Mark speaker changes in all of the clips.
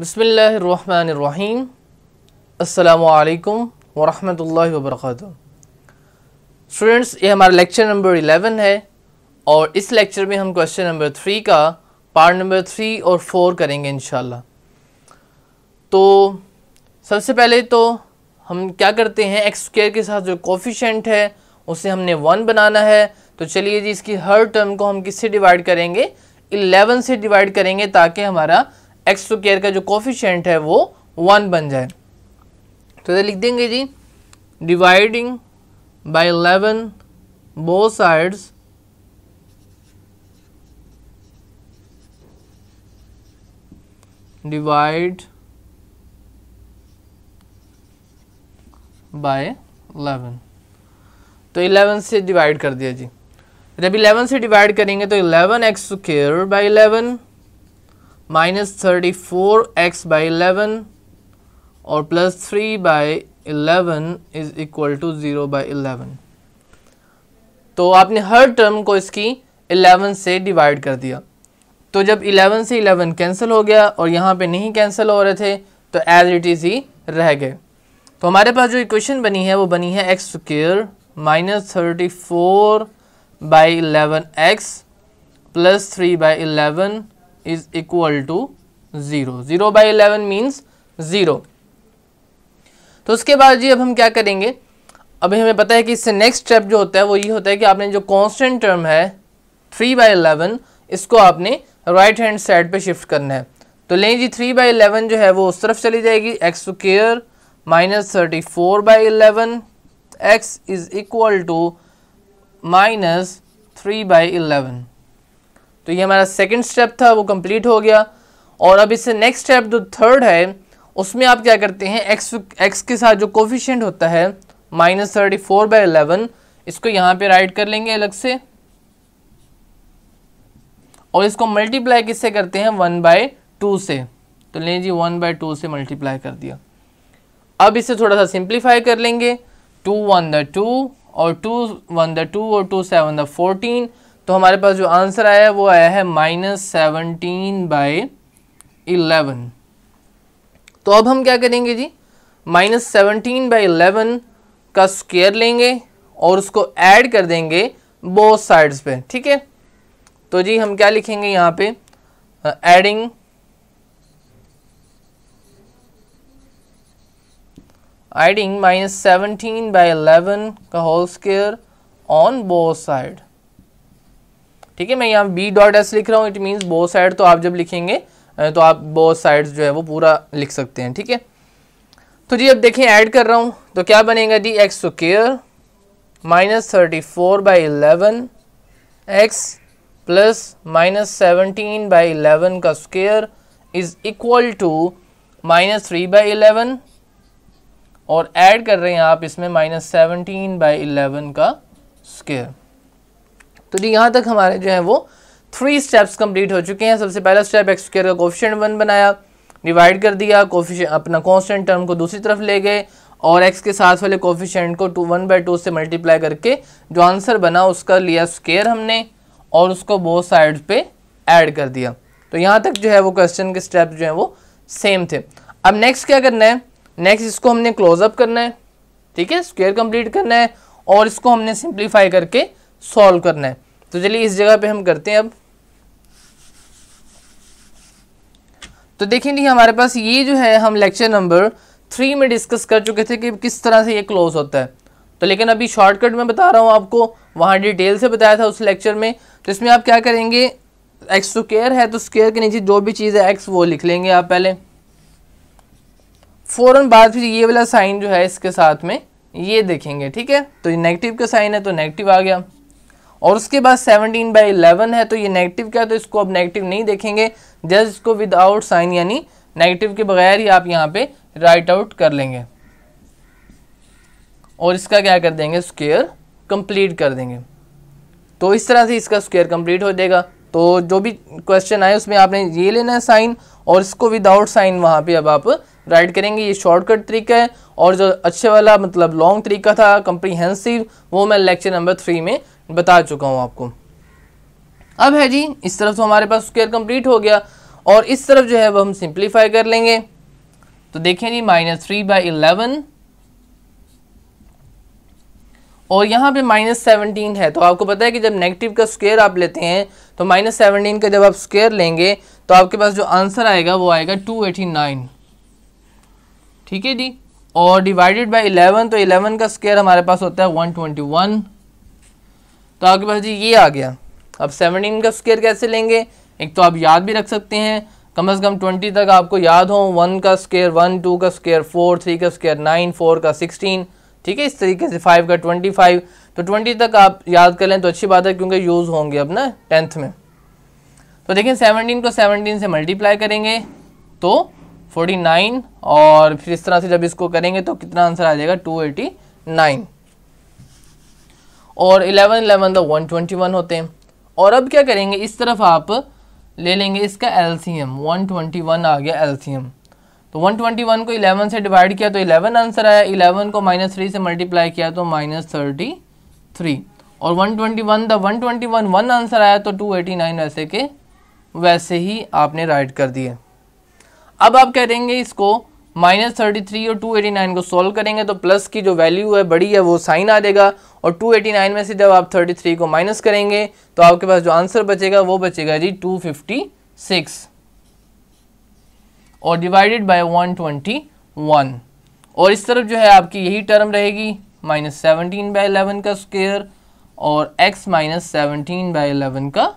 Speaker 1: बसमीम अल्लाम वरम् वर्क स्टूडेंट्स ये हमारा लेक्चर नंबर एलेवन है और इस लेक्चर में हम क्वेश्चन नंबर थ्री का पार्ट नंबर थ्री और फोर करेंगे इन तो सबसे पहले तो हम क्या करते हैं एक्स स्क्र के साथ जो कोफिशेंट है उसे हमने वन बनाना है तो चलिए जी इसकी हर टर्म को हम किससे डिवाइड करेंगे 11 से डिवाइड करेंगे ताकि हमारा एक्स स्क्र का जो कॉफिशेंट है वो वन बन जाए तो इधर लिख देंगे जी dividing by eleven both sides divide by eleven तो इलेवन से डिवाइड कर दिया जी जब इलेवन से डिवाइड करेंगे तो eleven x square by eleven minus thirty four x by eleven और plus three by eleven is equal to zero by eleven तो आपने हर टर्म को इसकी इलेवन से डिवाइड कर दिया तो जब इलेवन से इलेवन कैंसिल हो गया और यहाँ पे नहीं कैंसिल हो रहे थे तो एज इट इज़ ही रह गए तो हमारे पास जो इक्वेशन बनी है वो बनी है x square minus thirty four by eleven x plus three by eleven is equal to zero 0 by 11 means 0 तो उसके बाद जी अब हम क्या करेंगे अभी हमें पता है कि इससे नेक्स्ट स्टेप जो होता है वो ये होता है कि आपने जो कांस्टेंट टर्म है थ्री बाई इलेवन इसको आपने राइट हैंड साइड पे शिफ्ट करना है तो लें जी थ्री बाई इलेवन जो है वो उस तरफ चली जाएगी x square minus thirty four by eleven x is equal to minus three by eleven तो ये हमारा सेकेंड स्टेप था वो कम्प्लीट हो गया और अब इससे नेक्स्ट स्टेप जो थर्ड है उसमें आप क्या करते हैं एक्स एक्स के साथ जो कोफिशेंट होता है minus thirty four by eleven इसको यहाँ पे राइट कर लेंगे अलग से और इसको मल्टीप्लाई किससे करते हैं वन बाय टू से तो ले जी वन बाय टू से मल्टीप्लाई कर दिया अब इसे थोड़ा सा सिंप्लीफाई कर लेंगे टू वन द टू और टू वन द टू और टू सेवन द फोर्टीन तो हमारे पास जो आंसर आया है वो आया है माइनस सेवनटीन बाई इलेवन तो अब हम क्या करेंगे जी माइनस सेवनटीन बाई इलेवन का स्क्वेयर लेंगे और उसको ऐड कर देंगे बोथ साइड्स पे ठीक है तो जी हम क्या लिखेंगे यहाँ पे adding adding minus seventeen by eleven का whole square on both side ठीक है मैं यहाँ बी डॉट एस लिख रहा हूँ इट मीन्स बोथ साइड तो आप जब लिखेंगे तो आप बोथ साइड जो है वो पूरा लिख सकते हैं ठीक है तो जी अब देखें ऐड कर रहा हूँ तो क्या बनेगा जी x square minus thirty four by eleven x plus minus seventeen by eleven का square is equal to minus three by eleven और ऐड कर रहे हैं आप इसमें माइनस सेवनटीन बाई इलेवन का स्क्वेयर तो जी यहाँ तक हमारे जो है वो थ्री स्टेप्स कंप्लीट हो चुके हैं सबसे पहला स्टेप एक्स स्क्र का कोफिशेंट वन बनाया डिवाइड कर दिया कोफिशेंट अपना कॉन्स्टेंट टर्म को दूसरी तरफ ले गए और एक्स के साथ वाले कोफिशेंट को टू वन बाई टू से मल्टीप्लाई करके जो आंसर बना उसका लिया स्केयर हमने और उसको बोथ साइड पे ऐड कर दिया तो यहाँ तक जो है वो क्वेश्चन के स्टेप जो है वो सेम थे अब नेक्स्ट क्या करना है नेक्स्ट इसको हमने क्लोजअप करना है ठीक है स्क्वेयर कंप्लीट करना है और इसको हमने सिंप्लीफाई करके सॉल्व करना है तो चलिए इस जगह पे हम करते हैं अब तो देखेंगे हमारे पास ये जो है हम लेक्चर नंबर थ्री में डिस्कस कर चुके थे कि किस तरह से ये क्लोज होता है तो लेकिन अभी शॉर्टकट में बता रहा हूँ आपको वहाँ डिटेल से बताया था उस लेक्चर में तो इसमें आप क्या करेंगे एक्स स्क्र केयर है तो स्केयर के नीचे जो भी चीज़ है एक्स वो लिख लेंगे आप पहले फ़ौरन बाद फिर ये वाला साइन जो है इसके साथ में ये देखेंगे ठीक है तो ये नेगेटिव का साइन है तो नेगेटिव आ गया और उसके बाद 17 बाई इलेवन है तो ये नेगेटिव क्या है तो इसको अब नेगेटिव नहीं देखेंगे जस्ट इसको विदाउट साइन यानी नेगेटिव के बगैर ही आप यहाँ पे राइट आउट कर लेंगे और इसका क्या कर देंगे स्क्वेयर कंप्लीट कर देंगे तो इस तरह से इसका स्क्वेयर कंप्लीट हो जाएगा तो जो भी क्वेश्चन आए उसमें आपने ये लेना है साइन और इसको विदाउट साइन वहाँ पर अब आप राइट करेंगे ये शॉर्टकट तरीका है और जो अच्छे वाला मतलब लॉन्ग तरीका था कंप्रीहेंसिव वो मैं लेक्चर नंबर थ्री में बता चुका हूँ आपको अब है जी इस तरफ से हमारे पास स्क्वेयर कंप्लीट हो गया और इस तरफ जो है वह हम सिंप्लीफाई कर लेंगे तो देखें जी माइनस थ्री बाई इलेवन और यहाँ पे माइनस सेवनटीन है तो आपको पता है कि जब नेगेटिव का स्क्वेयर आप लेते हैं तो माइनस सेवनटीन का जब आप स्क्वेयर लेंगे तो आपके पास जो आंसर आएगा वो आएगा टू एटी नाइन ठीक है जी और डिवाइडेड बाई इलेवन तो इलेवन का स्क्वेयर हमारे पास होता है वन ट्वेंटी वन तो आपके पास जी ये आ गया अब सेवनटीन का स्केयर कैसे लेंगे एक तो आप याद भी रख सकते हैं कम से कम ट्वेंटी तक आपको याद हो वन का स्केयर वन टू का स्केयर फोर थ्री का स्केयर नाइन फोर का सिक्सटीन ठीक है इस तरीके से फाइव का ट्वेंटी फाइव तो ट्वेंटी तक आप याद कर लें तो अच्छी बात है क्योंकि यूज़ होंगे अब ना टेंथ में तो देखें सेवनटीन को सेवनटीन से मल्टीप्लाई करेंगे तो फोर्टी नाइन और फिर इस तरह से जब इसको करेंगे तो कितना आंसर आ जाएगा टू एटी नाइन और eleven eleven the one twenty one होते हैं और अब क्या करेंगे इस तरफ आप ले लेंगे इसका L C M one twenty one आ गया एल सी एम तो वन ट्वेंटी वन को इलेवन से डिवाइड किया तो इलेवन आंसर आया इलेवन को माइनस थ्री से मल्टीप्लाई किया तो माइनस थर्टी थ्री और one twenty one the one twenty one one answer आया तो टू एटी नाइन वैसे के वैसे ही आपने राइट कर दिए अब आप कह देंगे इसको माइनस थर्टी थ्री और टू एटी नाइन को सोल्व करेंगे तो प्लस की जो वैल्यू है बड़ी है वो साइन आ जाएगा और टू एटी नाइन में से जब आप थर्टी थ्री को माइनस करेंगे तो आपके पास जो आंसर बचेगा वो बचेगा जी टू फिफ्टी सिक्स और divided by one twenty one और इस तरफ जो है आपकी यही टर्म रहेगी माइनस सेवनटीन बाई एलेवन का स्केयर और x minus seventeen by eleven का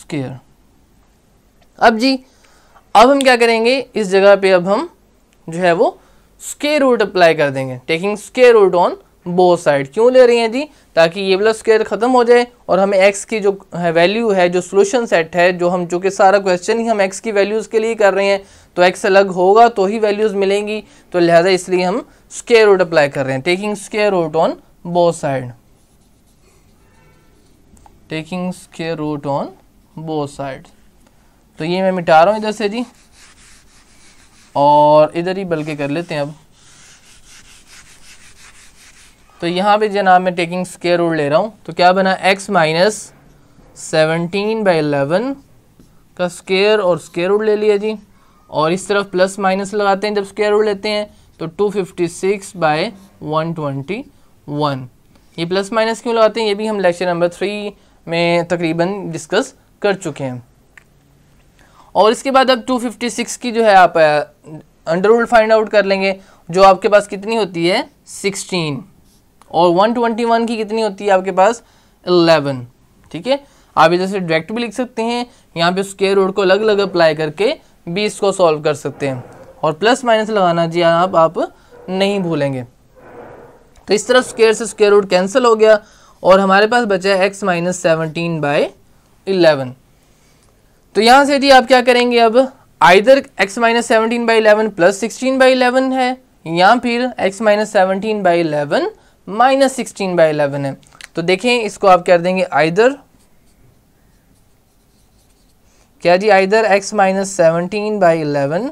Speaker 1: स्केयर अब जी अब हम क्या करेंगे इस जगह पे अब हम जो है वो स्केयर रूट अप्लाई कर देंगे taking square root on both side क्यों ले रही हैं जी ताकि ये वाला स्केयर ख़त्म हो जाए और हमें एक्स की जो है वैल्यू है जो सोल्यूशन सेट है जो हम जो कि सारा क्वेश्चन ही हम एक्स की वैल्यूज़ के लिए कर रहे हैं तो एक्स अलग होगा तो ही वैल्यूज़ मिलेंगी तो लिहाजा इसलिए हम स्केयर रूट अप्लाई कर रहे हैं taking square root on both side taking square root on both side तो ये मैं मिटा रहा हूँ इधर से जी और इधर ही बल्कि कर लेते हैं अब तो यहाँ पे जना मैं टेकिंग स्केयर रूट ले रहा हूँ तो क्या बना x minus seventeen by eleven का स्केयर और स्केयर रूट ले लिया जी और इस तरफ प्लस माइनस लगाते हैं जब स्केयर रूट लेते हैं तो two fifty six by one twenty one ये प्लस माइनस क्यों लगाते हैं ये भी हम लेक्चर नंबर थ्री में तकरीबन डिस्कस कर चुके हैं और इसके बाद अब 256 की जो है आप अंडर रूल फाइंड आउट कर लेंगे जो आपके पास कितनी होती है 16 और 121 की कितनी होती है आपके पास 11 ठीक है आप इधर से डायरेक्ट भी लिख सकते हैं यहाँ पे स्केयर रूट को अलग अलग अप्लाई करके बीस को सॉल्व कर सकते हैं और प्लस माइनस लगाना जी आप, आप नहीं भूलेंगे तो इस तरह स्केयर से स्केयर रूट कैंसिल हो गया और हमारे पास बचा है x minus seventeen by eleven तो यहाँ से यदि आप क्या करेंगे अब either x minus seventeen by eleven plus sixteen by eleven है या फिर x minus seventeen by eleven minus sixteen by eleven है तो देखें इसको आप कर देंगे आइदर क्या जी either x minus seventeen by eleven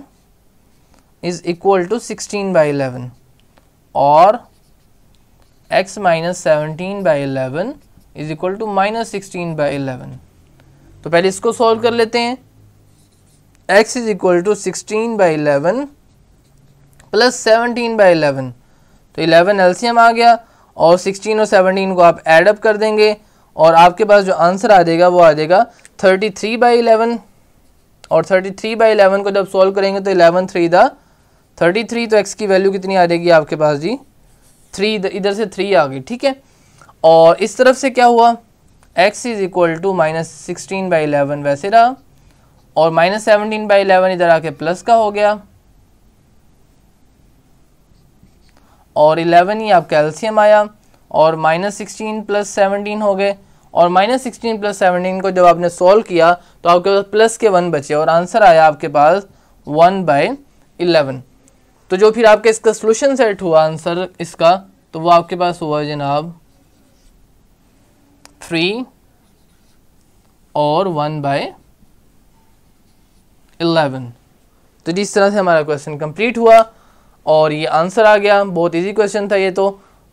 Speaker 1: is equal to sixteen by eleven और x minus seventeen by eleven is equal to minus sixteen by eleven तो पहले इसको सॉल्व कर लेते हैं x is equal to sixteen by eleven plus seventeen by eleven तो eleven L C M आ गया और सिक्सटीन और सेवनटीन को आप एडअप कर देंगे और आपके पास जो आंसर आ जाएगा वो आ जाएगा थर्टी थ्री बाई इलेवन और थर्टी थ्री बाई इलेवन को जब सॉल्व करेंगे तो eleven three the thirty three तो एक्स की वैल्यू कितनी आ जाएगी आपके पास जी थ्री इधर से थ्री आ गई ठीक है और इस तरफ से क्या हुआ x is equal to minus sixteen by eleven वैसे रहा और माइनस सेवनटीन बाई इलेवन इधर आके प्लस का हो गया और इलेवन ही आप कैल्शियम आया और माइनस सिक्सटीन प्लस सेवनटीन हो गए और माइनस सिक्सटीन प्लस सेवनटीन को जब आपने सॉल्व किया तो आपके पास प्लस के वन बचे और आंसर आया आपके पास वन बाय इलेवन तो जो फिर आपके इसका सोल्यूशन सेट हुआ आंसर इसका तो वो आपके पास हुआ जनाब थ्री और वन बाय इलेवन तो जिस तरह से हमारा क्वेश्चन कंप्लीट हुआ और ये आंसर आ गया बहुत इजी क्वेश्चन था ये तो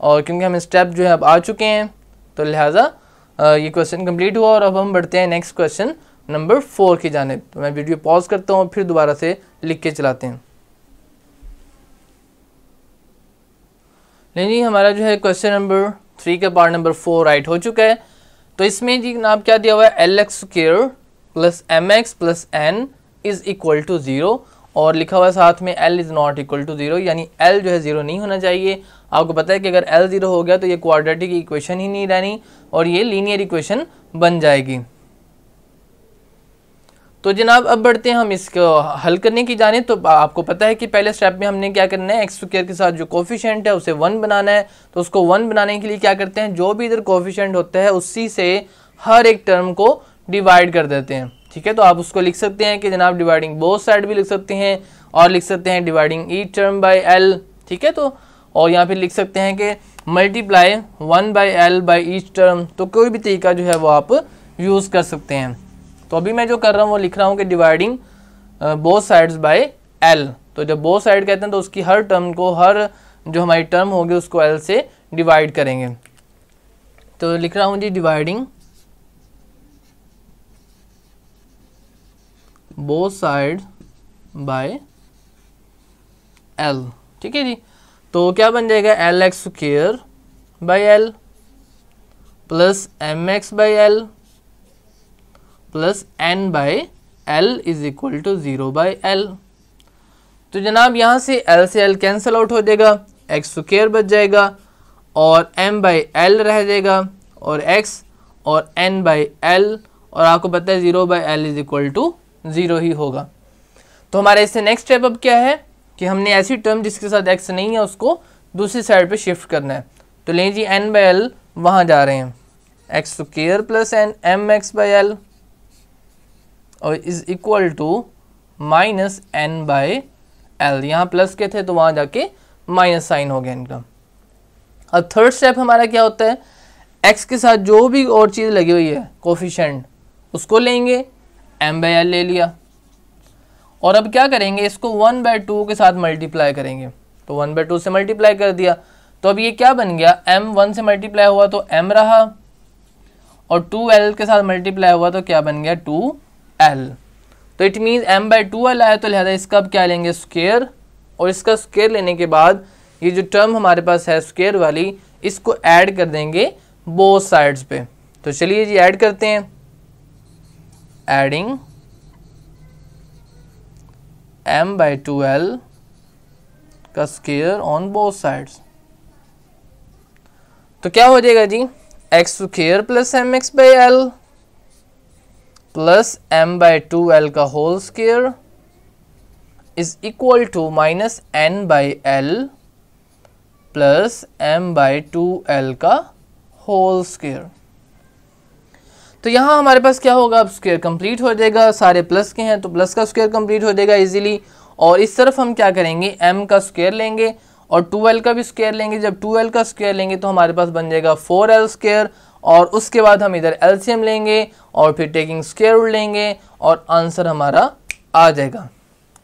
Speaker 1: और क्योंकि हम स्टेप जो है अब आ चुके हैं तो लिहाजा ये क्वेश्चन कंप्लीट हुआ और अब हम बढ़ते हैं नेक्स्ट क्वेश्चन नंबर फोर की जाने तो मैं वीडियो पॉज करता हूँ फिर दोबारा से लिख के चलाते हैं नहीं जी हमारा जो है क्वेश्चन नंबर थ्री का पार्ट नंबर फोर राइट हो चुका है तो इसमें जी नाम क्या दिया हुआ है L x square plus M x plus N is equal to zero और लिखा हुआ है साथ में L is not equal to zero यानी एल जो है ज़ीरो नहीं होना चाहिए आपको पता है कि अगर एल ज़ीरो हो गया तो ये क्वाड्रेटिक इक्वेशन ही नहीं रहनी और ये लीनियर इक्वेशन बन जाएगी तो जनाब अब बढ़ते हैं हम इसको हल करने की जाने तो आपको पता है कि पहले स्टेप में हमने क्या करना है एक्स स्क्र के साथ जो कोफिशेंट है उसे वन बनाना है तो उसको वन बनाने के लिए क्या करते हैं जो भी इधर कोफिशेंट होता है उसी से हर एक टर्म को डिवाइड कर देते हैं ठीक है तो आप उसको लिख सकते हैं कि जनाब डिवाइडिंग बोथ साइड भी लिख सकते हैं और लिख सकते हैं dividing each term by L ठीक है तो और यहाँ फिर लिख सकते हैं कि multiply one by L by each term तो कोई भी तरीका जो है वो आप यूज़ कर सकते हैं तो अभी मैं जो कर रहा हूँ वो लिख रहा हूँ कि dividing both sides by L तो जब बोथ साइड कहते हैं तो उसकी हर टर्म को हर जो हमारी टर्म होगी उसको एल से डिवाइड करेंगे तो लिख रहा हूँ जी dividing both side by L ठीक है जी तो क्या बन जाएगा L x square by L plus M x by L plus n by L is equal to zero by L तो जनाब यहाँ से एल से एल कैंसिल आउट हो जाएगा एक्स स्क्र बच जाएगा और एम बाई एल रह जाएगा और एक्स और एन बाई एल और आपको पता है zero by L is equal to zero ही होगा तो हमारे इससे नेक्स्ट स्टेप अब क्या है कि हमने ऐसी टर्म जिसके साथ एक्स नहीं है उसको दूसरी साइड पे शिफ्ट करना है तो लें जी एन बाई एल वहाँ जा रहे हैं x square plus n m x by L और is equal to minus n by L यहाँ प्लस के थे तो वहाँ जाके माइनस साइन हो गया इनका अब थर्ड स्टेप हमारा क्या होता है एक्स के साथ जो भी और चीज़ लगी हुई है कोफिशेंट उसको लेंगे एम बाय एल ले लिया और अब क्या करेंगे इसको वन बाय टू के साथ मल्टीप्लाई करेंगे तो वन बाय टू से मल्टीप्लाई कर दिया तो अब ये क्या बन गया एम वन से मल्टीप्लाई हुआ तो एम रहा और टू एल के साथ मल्टीप्लाई हुआ तो क्या बन गया टू एल तो it mean m by two L आया तो लिहाजा इसका अब क्या लेंगे स्केयर और इसका स्केयर लेने के बाद ये जो टर्म हमारे पास है स्केयर वाली इसको ऐड कर देंगे बोथ साइड्स पे तो चलिए जी ऐड करते हैं adding m by two L का स्केयर ऑन बोथ साइड्स तो क्या हो जाएगा जी x square plus M x by L plus m by two L का whole square equal to minus n by L plus m by two L का whole square तो यहाँ हमारे पास क्या होगा अब स्क्वेयर कंप्लीट हो जाएगा सारे प्लस के हैं तो प्लस का स्क्वेयर कंप्लीट हो जाएगा इजीली और इस तरफ हम क्या करेंगे एम का स्क्वेयर लेंगे और एल का भी स्क्वेयर लेंगे जब टू एल का स्क्वेयर लेंगे तो हमारे पास बन जाएगा फोर एल स्क्वेयर और उसके बाद हम इधर एलसीएम लेंगे और फिर टेकिंग स्केयर रूट लेंगे और आंसर हमारा आ जाएगा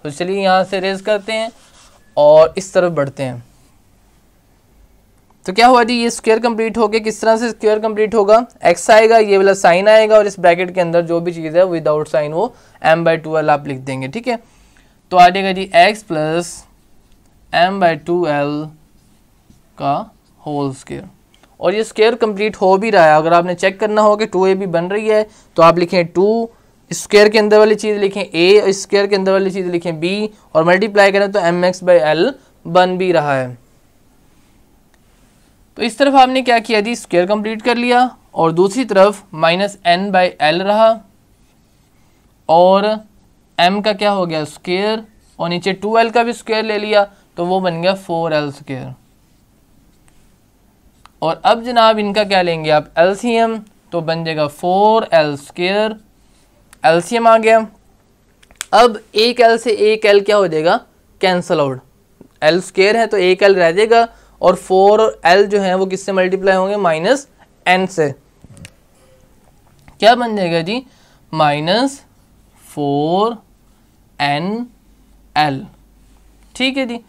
Speaker 1: तो चलिए यहाँ से रेज करते हैं और इस तरफ बढ़ते हैं तो क्या हुआ जी ये स्क्वायर कंप्लीट हो गया किस तरह से स्क्वायर कंप्लीट होगा एक्स आएगा ये वाला साइन आएगा और इस ब्रैकेट के अंदर जो भी चीज़ है विदाउट साइन वो एम बाई टूएल्व आप लिख देंगे ठीक है तो आ जाएगा जी x plus m by two L का होल स्क्वायर और ये स्केयर कंप्लीट हो भी रहा है अगर आपने चेक करना हो कि टू ए भी बन रही है तो आप लिखें टू स्क्वायर के अंदर वाली चीज़ लिखें ए और स्क्वायर के अंदर वाली चीज़ लिखें बी और मल्टीप्लाई करें तो एम एक्स बाई एल बन भी रहा है तो इस तरफ आपने क्या किया जी स्क्वायर कंप्लीट कर लिया और दूसरी तरफ माइनस एन बाई एल रहा और एम का क्या हो गया स्क्वायर और नीचे टू एल का भी स्क्वायर ले लिया तो वो बन गया फोर एल स्क्वायर और अब जनाब इनका क्या लेंगे आप एलसीएम तो बन जाएगा फोर एल स्केयर एलसीएम आ गया अब एक एल से एक एल क्या हो जाएगा कैंसल आउट एल स्केयर है तो एक एल रह जाएगा और फोर और एल जो है वो किससे मल्टीप्लाई होंगे माइनस एन से क्या बन जाएगा जी माइनस फोर एन एल ठीक है जी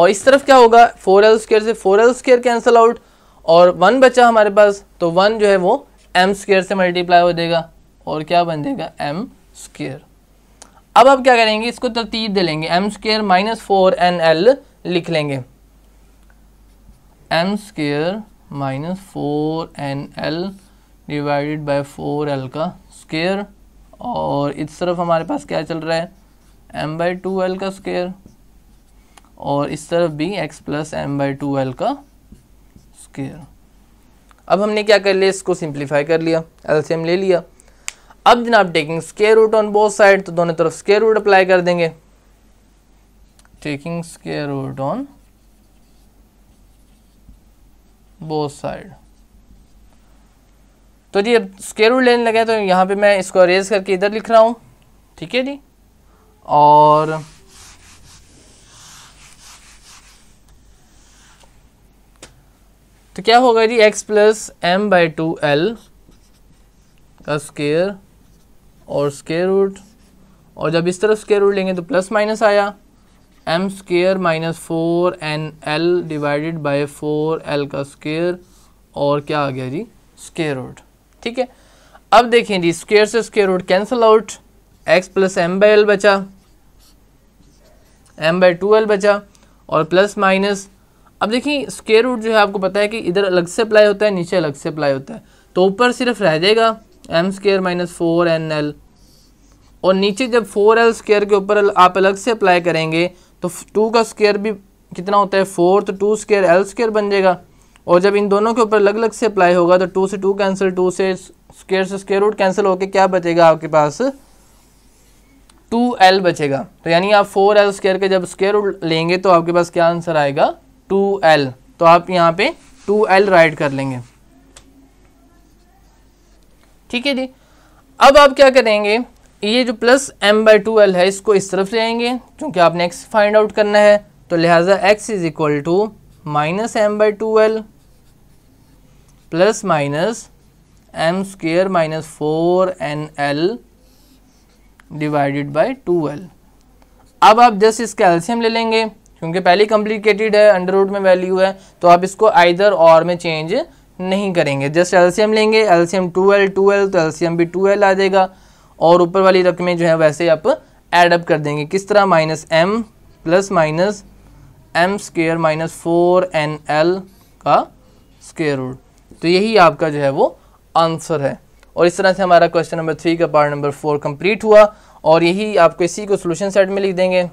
Speaker 1: और इस तरफ क्या होगा फोर एल स्केयर से four L square cancel out और वन बचा हमारे पास तो वन जो है वो एम स्केयर से मल्टीप्लाई हो जाएगा और क्या बन जाएगा एम स्केयर अब आप क्या करेंगे इसको तरतीब दे लेंगे m square minus four n L लिख लेंगे m square minus four n L divided by four L का स्केयर और इस तरफ हमारे पास क्या चल रहा है एम बाई टू एल का स्केयर और इस तरफ भी x plus m by two L का स्केयर अब हमने क्या कर लिया इसको सिंप्लीफाई कर लिया एलसीएम ले लिया अब जनाब taking square root on both side तो दोनों तरफ स्केयर रूट अप्लाई कर देंगे taking square root on both side तो जी अब स्केयर रूट लेने लगे तो यहां पे मैं इसको अरेज करके इधर लिख रहा हूं ठीक है जी और तो क्या होगा जी x plus m by two L का स्केयर और स्केयर रूट और जब इस तरफ स्केयर रूट लेंगे तो प्लस माइनस आया m square minus four n L divided by four L का स्केयर और क्या आ गया जी स्केयर रूट ठीक है अब देखें जी स्केयर से square root cancel out x plus m by L बचा एम बाई टू एल बचा और प्लस माइनस अब देखिए स्केयर रूट जो है आपको पता है कि इधर अलग से अप्लाई होता है नीचे अलग से अप्लाई होता है तो ऊपर सिर्फ रह जाएगा m square minus four n L और नीचे जब फोर एल स्केयर के ऊपर आप अलग से अप्लाई करेंगे तो टू का स्केयर भी कितना होता है फोर तो टू स्केयर एल स्केयर बन जाएगा और जब इन दोनों के ऊपर अलग अलग से अप्लाई होगा तो टू से टू कैंसिल टू से स्केयर से स्केयर रूट कैंसिल होकर क्या बचेगा आपके पास टू एल बचेगा तो यानी आप फोर एल स्केयर के जब स्केयर रूट लेंगे तो आपके पास क्या आंसर आएगा टू एल तो आप यहाँ पे टू एल राइट कर लेंगे ठीक है जी अब आप क्या करेंगे ये जो plus m by two L है इसको इस तरफ ले आएंगे क्योंकि आपने एक्स फाइंड आउट करना है तो लिहाजा x is equal to minus m by two L plus minus m square minus four n L divided by two L अब आप जस्ट इसका एल्शियम ले लेंगे क्योंकि पहले कॉम्प्लिकेटेड है अंडर रूट में वैल्यू है तो आप इसको आइदर और में चेंज नहीं करेंगे जस्ट एलसीएम लेंगे LCM two L two L तो एलसीएम भी टू एल आ जाएगा और ऊपर वाली रकमें जो है वैसे आप एडअप कर देंगे किस तरह minus m plus minus m square minus four n L का स्केयर रूट तो यही आपका जो है वो आंसर है और इस तरह से हमारा क्वेश्चन नंबर थ्री का पार्ट नंबर फोर कंप्लीट हुआ और यही आपको इसी को सोल्यूशन सेट में लिख देंगे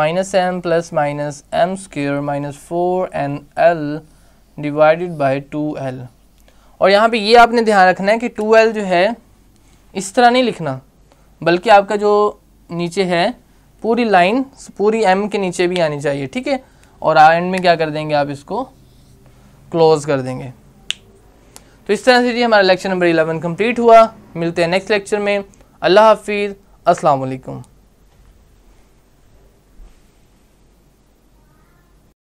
Speaker 1: minus m plus minus m square minus four n L divided by two L और यहाँ पे ये आपने ध्यान रखना है कि टू एल जो है इस तरह नहीं लिखना बल्कि आपका जो नीचे है पूरी लाइन पूरी एम के नीचे भी आनी चाहिए ठीक है और एंड में क्या कर देंगे आप इसको क्लोज कर देंगे तो इस तरह से जी हमारा लेक्चर नंबर इलेवन कंप्लीट हुआ मिलते हैं नेक्स्ट लेक्चर में अल्लाह हाफिज़ असलकम